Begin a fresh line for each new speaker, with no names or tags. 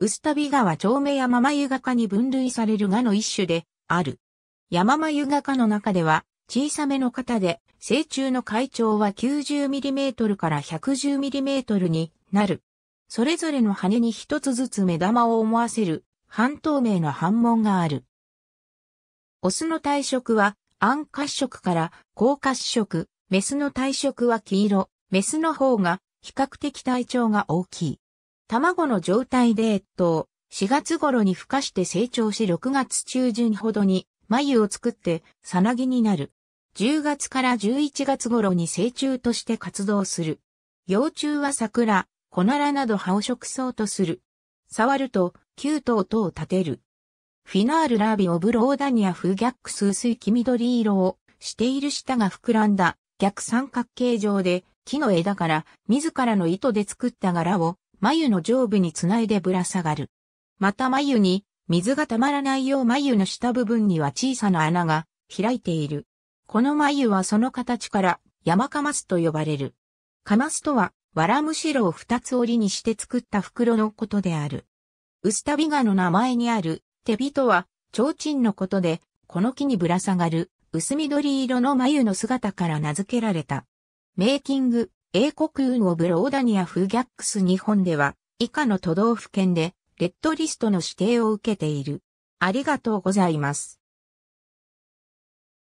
薄旅川長目山眉
画家に分類される画の一種である。山眉画家の中では、小さめの型で、成虫の階長は 90mm から 110mm になる。それぞれの羽に一つずつ目玉を思わせる、半透明の反紋がある。オスの体色は、暗褐色から高褐色、メスの体色は黄色、メスの方が比較的体調が大きい。卵の状態冷と。4月頃に孵化して成長し6月中旬ほどに繭を作ってさなぎになる。10月から11月頃に成虫として活動する。幼虫は桜、コナラなど葉を食うとする。触ると、9ーとを立てる。フィナールラービオブローダニアフギャックス薄い黄緑色をしている舌が膨らんだ逆三角形状で木の枝から自らの糸で作った柄を眉の上部につないでぶら下がる。また眉に水がたまらないよう眉の下部分には小さな穴が開いている。この眉はその形から山かますと呼ばれる。かますとは、わらむしろを二つ折りにして作った袋のことである。薄旅タの名前にある、手火とは、提灯のことで、この木にぶら下がる、薄緑色の眉の姿から名付けられた。メイキング、英国運をブローダニアフギャックス日本では、以下の都道府県で、レッドリストの指定を受け
ている。ありがとうございます。